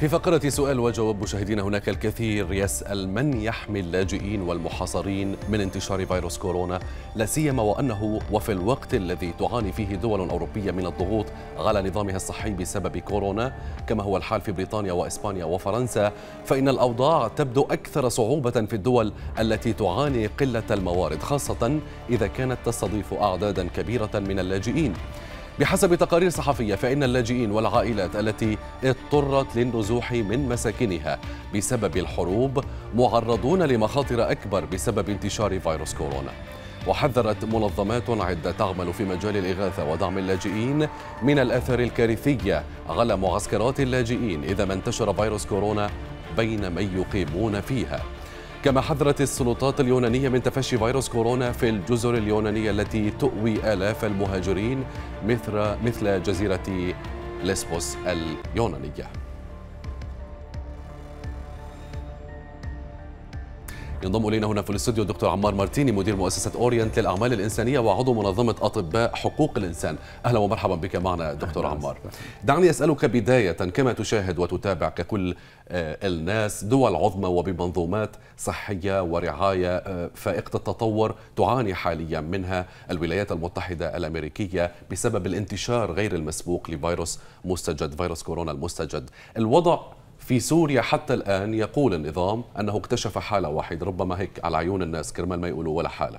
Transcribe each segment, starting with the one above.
في فقرة سؤال وجواب مشاهدينا هناك الكثير يسأل من يحمي اللاجئين والمحاصرين من انتشار فيروس كورونا لا سيما وأنه وفي الوقت الذي تعاني فيه دول أوروبية من الضغوط على نظامها الصحي بسبب كورونا كما هو الحال في بريطانيا وإسبانيا وفرنسا فإن الأوضاع تبدو أكثر صعوبة في الدول التي تعاني قلة الموارد خاصة إذا كانت تستضيف أعدادا كبيرة من اللاجئين بحسب تقارير صحفية فإن اللاجئين والعائلات التي اضطرت للنزوح من مساكنها بسبب الحروب معرضون لمخاطر أكبر بسبب انتشار فيروس كورونا وحذرت منظمات عدة تعمل في مجال الإغاثة ودعم اللاجئين من الآثار الكارثية على معسكرات اللاجئين إذا ما انتشر فيروس كورونا بين من يقيمون فيها كما حذرت السلطات اليونانية من تفشي فيروس كورونا في الجزر اليونانية التي تؤوي آلاف المهاجرين مثل مثل جزيرة ليسبوس اليونانية ينضم الينا هنا في الاستوديو الدكتور عمار مارتيني مدير مؤسسه اورينت للاعمال الانسانيه وعضو منظمه اطباء حقوق الانسان اهلا ومرحبا بك معنا دكتور عمار دعني اسالك بدايه كما تشاهد وتتابع ككل آه، الناس دول عظمى وبمنظومات صحيه ورعايه آه، فائقه التطور تعاني حاليا منها الولايات المتحده الامريكيه بسبب الانتشار غير المسبوق لفيروس مستجد فيروس كورونا المستجد الوضع في سوريا حتى الآن يقول النظام أنه اكتشف حالة واحدة ربما هيك على عيون الناس كرمال ما يقولوا ولا حالة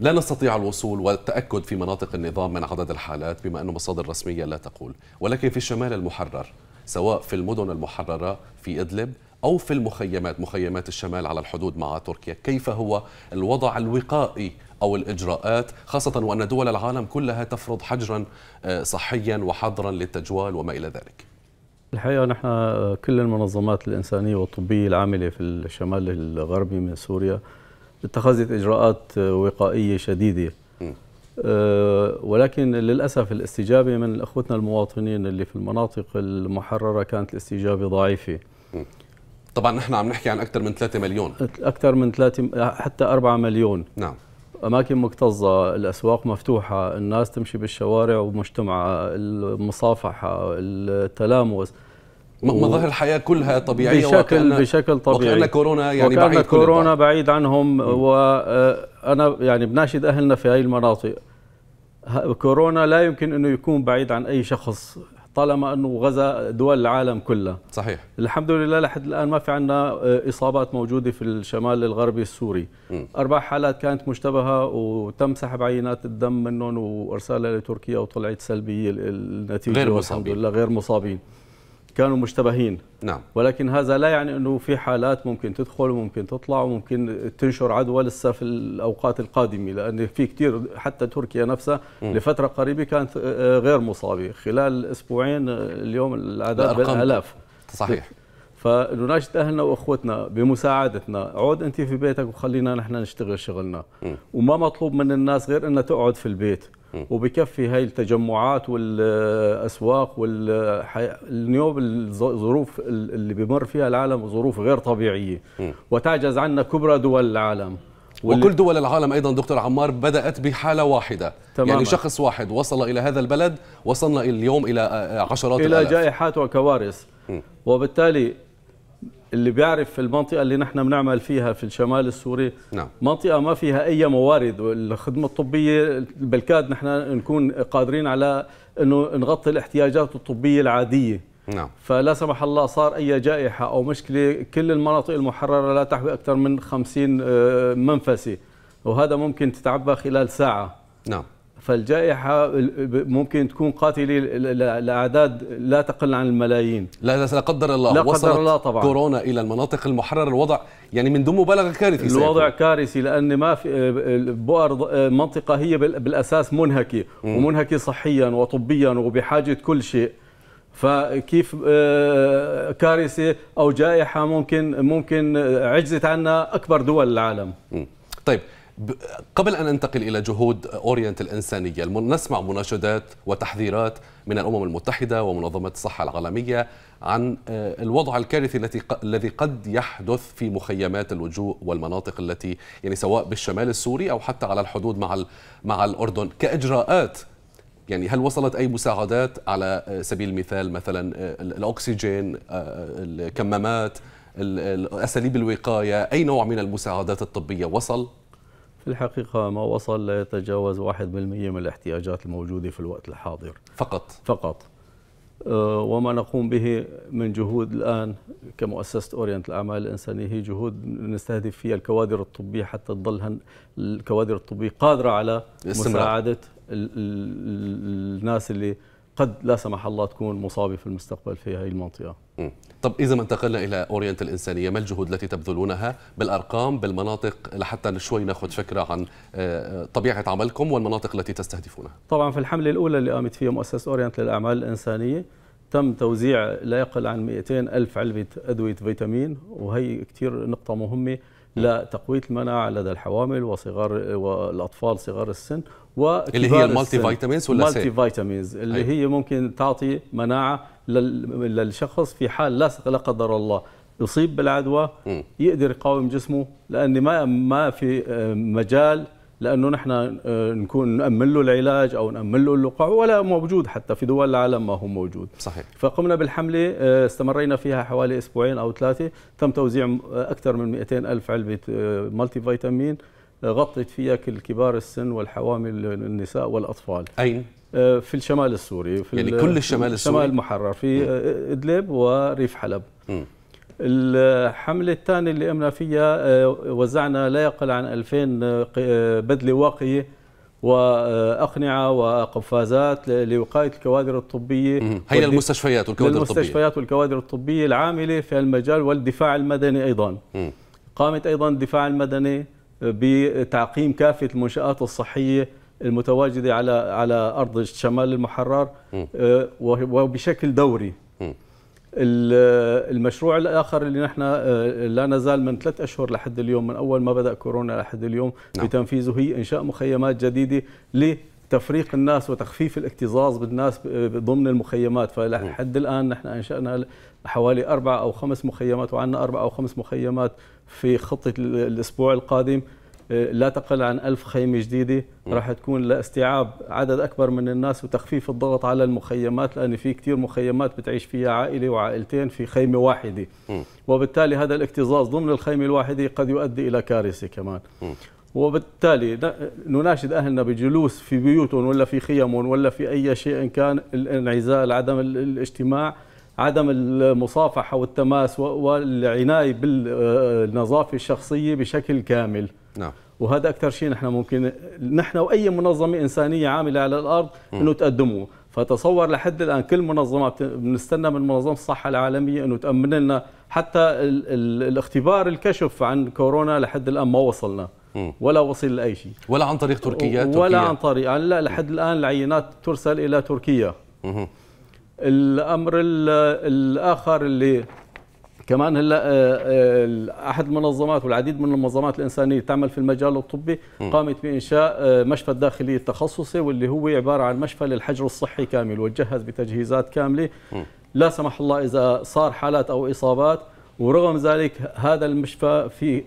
لا نستطيع الوصول والتأكد في مناطق النظام من عدد الحالات بما أن مصادر رسمية لا تقول ولكن في الشمال المحرر سواء في المدن المحررة في إدلب أو في المخيمات مخيمات الشمال على الحدود مع تركيا كيف هو الوضع الوقائي أو الإجراءات خاصة وأن دول العالم كلها تفرض حجرا آه، صحيا وحظرا للتجوال وما إلى ذلك الحقيقة نحن كل المنظمات الإنسانية والطبية العاملة في الشمال الغربي من سوريا اتخذت إجراءات وقائية شديدة آه، ولكن للأسف الاستجابة من أخوتنا المواطنين اللي في المناطق المحررة كانت الاستجابة ضعيفة طبعا نحن عم نحكي عن أكثر من 3 مليون أكثر من 3 حتى 4 مليون نعم أماكن مكتظة الأسواق مفتوحة الناس تمشي بالشوارع ومجتمعة المصافحة التلامس مظاهر الحياه كلها طبيعيه بشكل بشكل طبيعي وكان كورونا يعني وكان بعيد كورونا بعيد عنهم م. وانا آه، يعني بناشد اهلنا في هاي المناطق كورونا لا يمكن انه يكون بعيد عن اي شخص طالما انه غزا دول العالم كلها صحيح الحمد لله لحد الان ما في عندنا آه، اصابات موجوده في الشمال الغربي السوري م. اربع حالات كانت مشتبهه وتم سحب عينات الدم منهم وارسالها لتركيا وطلعت سلبيه النتيجه غير مصابين الحمد لله غير مصابين كانوا مشتبهين نعم ولكن هذا لا يعني انه في حالات ممكن تدخل وممكن تطلع وممكن تنشر عدوى لسه في الاوقات القادمه لان في كثير حتى تركيا نفسها م. لفتره قريبه كانت آه، غير مصابه خلال اسبوعين آه، اليوم الاعداد بالالاف صحيح فنناشد اهلنا واخوتنا بمساعدتنا عود انت في بيتك وخلينا نحن نشتغل شغلنا م. وما مطلوب من الناس غير انها تقعد في البيت وبكفي هاي التجمعات والاسواق واليوم الظروف اللي بمر فيها العالم ظروف غير طبيعيه وتعجز عنا كبرى دول العالم وكل دول العالم ايضا دكتور عمار بدات بحاله واحده يعني تماما. يعني شخص واحد وصل الى هذا البلد وصلنا اليوم الى عشرات الى جائحات وكوارث وبالتالي اللي بيعرف المنطقه اللي نحن بنعمل فيها في الشمال السوري نعم. منطقه ما فيها اي موارد والخدمه الطبيه بالكاد نحن نكون قادرين على انه نغطي الاحتياجات الطبيه العاديه نعم. فلا سمح الله صار اي جائحه او مشكله كل المناطق المحرره لا تحوي اكثر من 50 آه، منفسه وهذا ممكن تتعبى خلال ساعه نعم فالجائحة ممكن تكون قاتلة لأعداد لا تقل عن الملايين لا لا قدر الله لا وصلت الله طبعا كورونا إلى المناطق المحررة الوضع يعني من دون مبالغة كارثي الوضع سيكون. كارثي لأن ما في بؤر منطقة هي بالأساس منهكة ومنهكة صحيا وطبيا وبحاجة كل شيء فكيف آه، كارثة أو جائحة ممكن ممكن عجزت عنا أكبر دول العالم طيب قبل أن أنتقل إلى جهود أورينت الإنسانية نسمع مناشدات وتحذيرات من الأمم المتحدة ومنظمة الصحة العالمية عن آه، الوضع الكارثي التي الذي قد يحدث في مخيمات اللجوء والمناطق التي يعني سواء بالشمال السوري أو حتى على الحدود مع مع الأردن كإجراءات يعني هل وصلت أي مساعدات على آه، سبيل المثال مثلا آه، الأكسجين الكمامات أساليب الوقاية أي نوع من المساعدات الطبية وصل؟ في الحقيقة ما وصل لا يتجاوز 1% من الاحتياجات الموجودة في الوقت الحاضر فقط فقط أه، وما نقوم به من جهود الآن كمؤسسة أورينت الأعمال الإنسانية هي جهود نستهدف فيها الكوادر الطبية حتى تظل الكوادر الطبية قادرة على مساعدة الناس اللي قد لا سمح الله تكون مصابه في المستقبل في هذه المنطقه. طب اذا ما انتقلنا الى اورينت الانسانيه، ما الجهود التي تبذلونها بالارقام بالمناطق لحتى شوي ناخذ فكره عن آه، آه، طبيعه عملكم والمناطق التي تستهدفونها؟ طبعا في الحمله الاولى اللي قامت فيها مؤسسه اورينت للاعمال الانسانيه تم توزيع لا يقل عن 200 ألف علبة أدوية فيتامين وهي كتير نقطة مهمة لتقويه المناعه لدى الحوامل وصغار والاطفال صغار السن اللي هي المالتي فيتامينز ولا المالتي فيتامينز اللي أيوة. هي ممكن تعطي مناعه للشخص في حال لا قدر الله يصيب بالعدوى يقدر يقاوم جسمه لان ما ما في آه، مجال لانه نحن آه، نكون نامن له العلاج او نامن له اللقاح ولا موجود حتى في دول العالم ما هو موجود صحيح فقمنا بالحمله آه، استمرينا فيها حوالي اسبوعين او ثلاثه تم توزيع آه، اكثر من 200 الف علبه مالتي فيتامين غطت فيها كل كبار السن والحوامل النساء والاطفال اين في الشمال السوري في يعني كل الشمال السوري الشمال المحرر في ادلب وريف حلب م. الحملة الثانية اللي قمنا فيها آه، وزعنا لا يقل عن 2000 بدلة واقية وأقنعة وقفازات لوقاية الكوادر الطبية هي للمستشفيات والكوادر الطبية للمستشفيات والكوادر الطبية العاملة في المجال والدفاع المدني أيضا قامت أيضا الدفاع المدني بتعقيم كافة المنشآت الصحية المتواجدة على على أرض الشمال المحرر آه، وبشكل دوري المشروع الاخر اللي نحن آه، لا نزال من ثلاث اشهر لحد اليوم من اول ما بدا كورونا لحد اليوم نعم. بتنفيذه هي انشاء مخيمات جديده لتفريق الناس وتخفيف الاكتظاظ بالناس آه، ضمن المخيمات فلحد الان نحن انشانا حوالي اربع او خمس مخيمات وعندنا اربع او خمس مخيمات في خطه الاسبوع القادم إيه، لا تقل عن ألف خيمة جديدة راح تكون لاستيعاب عدد أكبر من الناس وتخفيف الضغط على المخيمات لأن في كثير مخيمات بتعيش فيها عائلة وعائلتين في خيمة واحدة وبالتالي هذا الاكتظاظ ضمن الخيمة الواحدة قد يؤدي إلى كارثة كمان وبالتالي نناشد اهلنا بجلوس في بيوتهم ولا في خيمهم ولا في اي شيء كان الانعزال عدم الاجتماع عدم المصافحه والتماس والعنايه بالنظافه الشخصيه بشكل كامل نعم وهذا اكثر شيء نحن ممكن نحن واي منظمه انسانيه عامله على الارض انه تقدموه فتصور لحد الان كل منظمه بنستنى من منظمه الصحه العالميه انه تامن لنا حتى الاختبار الكشف عن كورونا لحد الان ما وصلنا ولا وصل لاي شيء ولا عن طريق تركيا ولا تركيا. عن طريق لا لحد الان العينات ترسل الى تركيا الامر الاخر اللي كمان هلا آه، آه، احد المنظمات والعديد من المنظمات الانسانيه تعمل في المجال الطبي قامت بانشاء آه، مشفى الداخليه التخصصي واللي هو عباره عن مشفى للحجر الصحي كامل وتجهز بتجهيزات كامله لا سمح الله اذا صار حالات او اصابات ورغم ذلك هذا المشفى في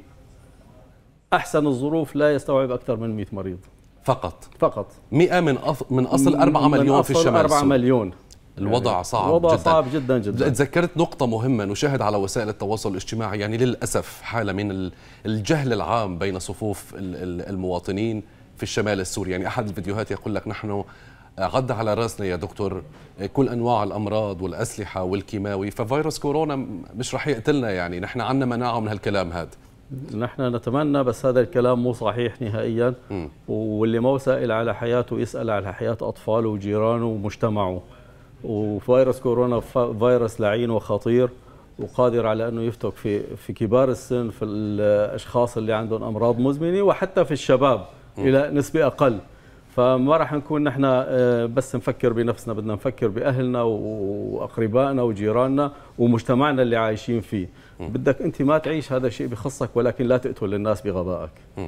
احسن الظروف لا يستوعب اكثر من 100 مريض فقط فقط 100 من أصل من اصل 4 مليون من أصل في الشمال 4 مليون الوضع يعني صعب الوضع جدا. صعب جدا جدا تذكرت نقطة مهمة نشاهد على وسائل التواصل الاجتماعي يعني للأسف حالة من الجهل العام بين صفوف المواطنين في الشمال السوري يعني أحد الفيديوهات يقول لك نحن غد على راسنا يا دكتور كل انواع الامراض والاسلحه والكيماوي ففيروس كورونا مش رح يقتلنا يعني نحن عندنا مناعه من هالكلام هذا نحن نتمنى بس هذا الكلام مو صحيح نهائيا م. واللي مو سائل على حياته يسال على حياه اطفاله وجيرانه ومجتمعه وفيروس كورونا فيروس لعين وخطير وقادر على انه يفتك في في كبار السن في الاشخاص اللي عندهم امراض مزمنه وحتى في الشباب م. الى نسبه اقل فما راح نكون نحن آه، بس نفكر بنفسنا بدنا نفكر باهلنا واقربائنا وجيراننا ومجتمعنا اللي عايشين فيه م. بدك انت ما تعيش هذا الشيء بخصك ولكن لا تقتل الناس بغبائك م.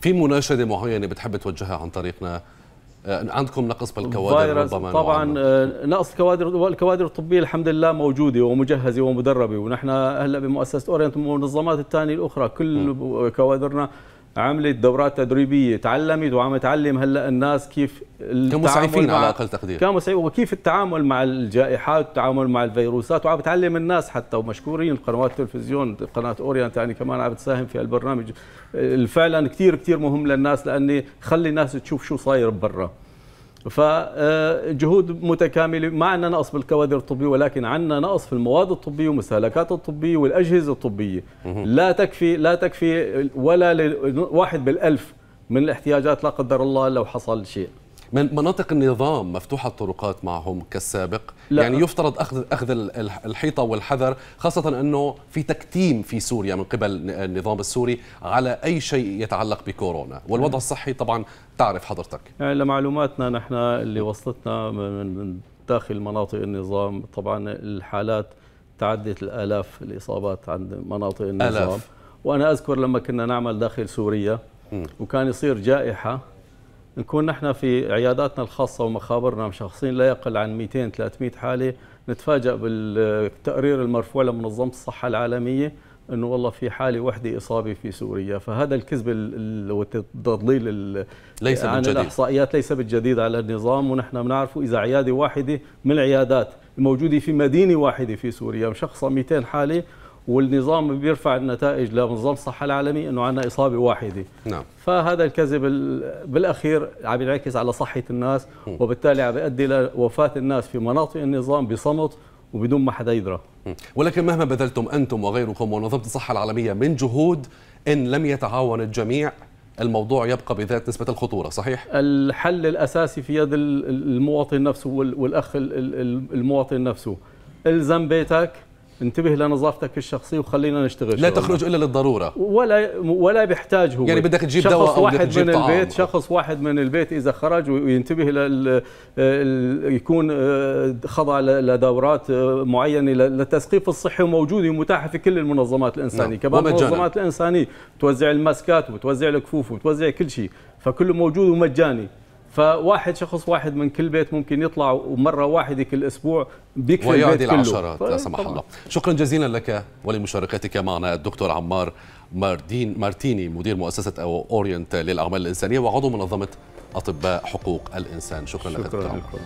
في مناشده معينه بتحب توجهها عن طريقنا آه، عندكم نقص بالكوادر ربما طبعا آه، نقص الكوادر والكوادر الطبيه الحمد لله موجوده ومجهزه ومدربه ونحن هلا بمؤسسه اورينت والمنظمات الثانيه الاخرى كل م. كوادرنا عملت دورات تدريبيه تعلمت وعم تعلم هلا الناس كيف كمسعفين على اقل تقدير كمسعفين وكيف التعامل مع الجائحات والتعامل مع الفيروسات وعم تعلم الناس حتى ومشكورين قنوات التلفزيون قناه اورينت يعني كمان عم تساهم في البرنامج آه، فعلا كثير كثير مهم للناس لاني خلي الناس تشوف شو صاير برا فجهود آه، متكامله ما عندنا نقص بالكوادر الطبيه ولكن عندنا نقص في المواد الطبيه والمستهلكات الطبيه والاجهزه الطبيه لا تكفي لا تكفي ولا واحد بالالف من الاحتياجات لا قدر الله لو حصل شيء من مناطق النظام مفتوحه الطرقات معهم كالسابق لا. يعني يفترض اخذ اخذ الحيطه والحذر خاصه انه في تكتيم في سوريا من قبل النظام السوري على اي شيء يتعلق بكورونا والوضع نعم. الصحي طبعا تعرف حضرتك يعني لمعلوماتنا نحن اللي وصلتنا من داخل مناطق النظام طبعا الحالات تعدت الالاف الاصابات عند مناطق النظام ألاف. وانا اذكر لما كنا نعمل داخل سوريا وكان يصير جائحه نكون نحن في عياداتنا الخاصة ومخابرنا مشخصين لا يقل عن 200-300 حالة نتفاجأ بالتقرير المرفوع لمنظمة الصحة العالمية انه والله في حاله وحده اصابه في سوريا فهذا الكذب والتضليل ليس عن يعني بالجديد. الاحصائيات ليس بالجديد على النظام ونحن بنعرفه اذا عياده واحده من العيادات الموجوده في مدينه واحده في سوريا مشخصه 200 حاله والنظام بيرفع النتائج لنظام الصحه العالمي انه عندنا اصابه واحده نعم فهذا الكذب بالاخير عم ينعكس على صحه الناس وبالتالي عم يؤدي لوفاه الناس في مناطق النظام بصمت وبدون ما حدا يدرى ولكن مهما بذلتم انتم وغيركم ومنظمه الصحه العالميه من جهود ان لم يتعاون الجميع الموضوع يبقى بذات نسبة الخطورة صحيح؟ الحل الأساسي في يد المواطن نفسه والأخ المواطن نفسه الزم بيتك انتبه لنظافتك الشخصيه وخلينا نشتغل لا تخرج الا للضروره ولا ولا بيحتاج هو يعني بدك تجيب دواء او بدك تجيب من البيت شخص واحد من البيت اذا خرج وينتبه لل يكون آه، خضع لدورات آه، معينه للتثقيف الصحي وموجوده ومتاحه في كل المنظمات الانسانيه نعم. كمان المنظمات الانسانيه توزع الماسكات وتوزع الكفوف وتوزع كل شيء فكله موجود ومجاني فواحد شخص واحد من كل بيت ممكن يطلع ومره واحده كل اسبوع بيكفي ويعدي العشرات لا طيب، سمح طبعا. الله شكرا جزيلا لك ولمشاركتك معنا الدكتور عمار ماردين مارتيني مدير مؤسسه أو اورينت للاعمال الانسانيه وعضو منظمه اطباء حقوق الانسان شكرا, شكرا لك دكتور